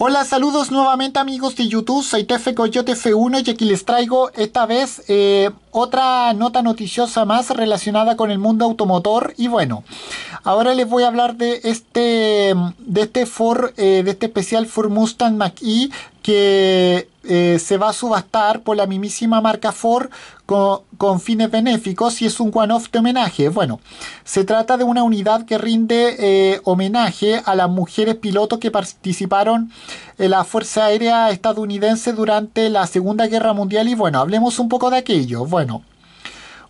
Hola, saludos nuevamente amigos de YouTube, soy TF Coyote F1 y aquí les traigo esta vez eh, otra nota noticiosa más relacionada con el mundo automotor y bueno, ahora les voy a hablar de este de este Ford, eh, de este especial Ford Mustang Mach-E que eh, se va a subastar por la mismísima marca Ford con, fines benéficos y es un one-off de homenaje. Bueno, se trata de una unidad que rinde eh, homenaje a las mujeres pilotos que participaron en la Fuerza Aérea Estadounidense durante la Segunda Guerra Mundial y bueno, hablemos un poco de aquello. Bueno.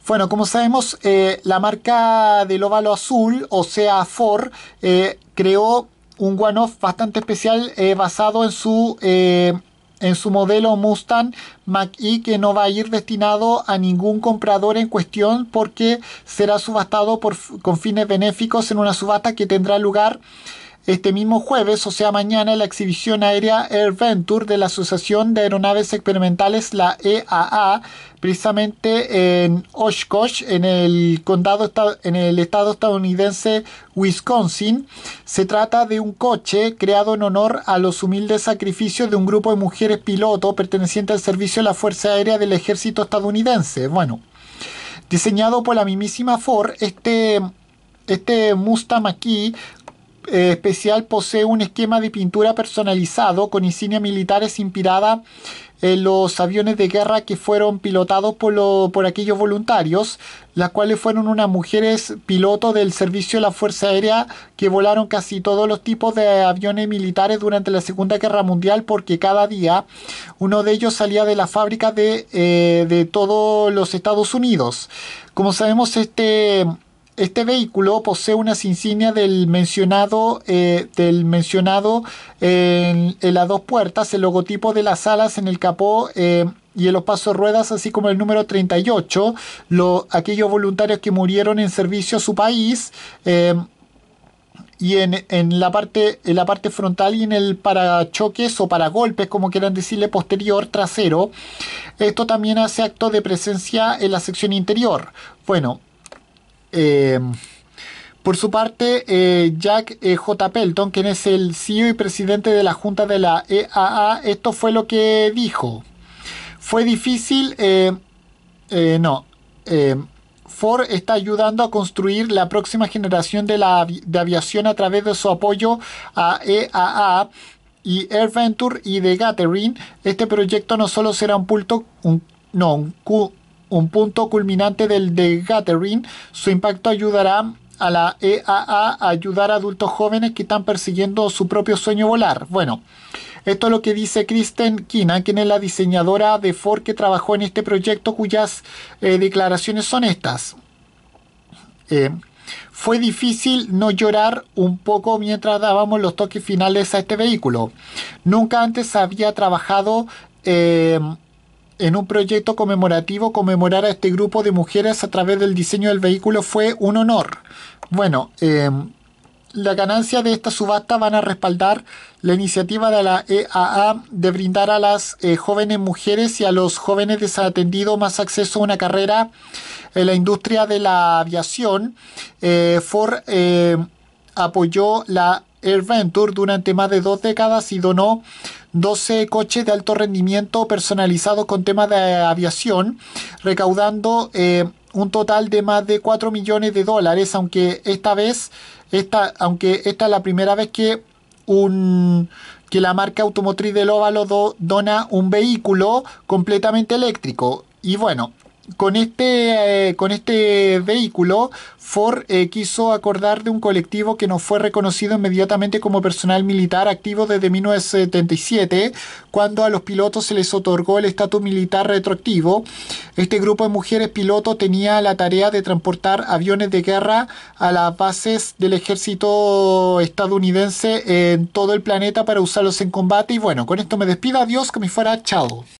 Bueno, como sabemos, eh, la marca del óvalo azul, o sea, Ford, eh, creó un one-off bastante especial basado en su en su modelo Mustang Mach-E que no va a ir destinado a ningún comprador en cuestión porque será subastado por, con fines benéficos en una subasta que tendrá lugar este mismo jueves, o sea mañana, la exhibición aérea Air Venture de la Asociación de Aeronaves Experimentales, la EAA, precisamente en Oshkosh, en el condado en el estado estadounidense Wisconsin. Se trata de un coche creado en honor a los humildes sacrificios de un grupo de mujeres pilotos pertenecientes al servicio de la Fuerza Aérea del Ejército estadounidense. Bueno, diseñado por la mismísima Ford, este este Mustang eh, especial posee un esquema de pintura personalizado con insignias militares inspirada en los aviones de guerra que fueron pilotados por, por aquellos voluntarios, las cuales fueron unas mujeres pilotos del servicio de la Fuerza Aérea que volaron casi todos los tipos de aviones militares durante la Segunda Guerra Mundial porque cada día uno de ellos salía de la fábrica de, eh, de todos los Estados Unidos. Como sabemos, este este vehículo posee unas insignias del mencionado, eh, del mencionado en, las dos puertas, el logotipo de las alas en el capó. Eh, y en los pasos ruedas, así como el número 38, aquellos voluntarios que murieron en servicio a su país, eh, y en, la parte, en la parte frontal y en el choques o golpes como quieran decirle, posterior, trasero. Esto también hace acto de presencia en la sección interior. Bueno, eh, por su parte, eh, Jack eh, J. Pelton, quien es el CEO y presidente de la Junta de la EAA, esto fue lo que dijo. Fue difícil, no, Ford está ayudando a construir la próxima generación de, la aviación a través de su apoyo a EAA y AirVenture y de Gathering. Este proyecto no solo será un, pulto, no, un, un punto culminante del de Gathering, su impacto ayudará a la EAA a ayudar a adultos jóvenes que están persiguiendo su propio sueño volar. Bueno, esto es lo que dice Kristen Kina, quien es la diseñadora de Ford que trabajó en este proyecto, cuyas eh, declaraciones son estas. Eh, fue difícil no llorar un poco mientras dábamos los toques finales a este vehículo. Nunca antes había trabajado eh, en un proyecto conmemorativo conmemorar a este grupo de mujeres a través del diseño del vehículo fue un honor. Bueno, em, la ganancia de esta subasta van a respaldar la iniciativa de la EAA de brindar a las eh, jóvenes mujeres y a los jóvenes desatendidos más acceso a una carrera en la industria de la aviación. Eh, Ford eh, apoyó la Venture durante más de dos décadas y donó 12 coches de alto rendimiento personalizados con temas de aviación, recaudando eh, un total de más de 4 millones de dólares, aunque esta vez, esta, aunque esta es la primera vez que un que la marca automotriz del óvalo dona un vehículo completamente eléctrico. Y bueno, este, eh, con este, vehículo, Ford eh, quiso acordar de un colectivo que no fue reconocido inmediatamente como personal militar activo desde 1977, cuando a los pilotos se les otorgó el estatus militar retroactivo. Este grupo de mujeres piloto tenía la tarea de transportar aviones de guerra a las bases del ejército estadounidense en todo el planeta para usarlos en combate. Y bueno, con esto me despido. Adiós, que me fuera. Chao.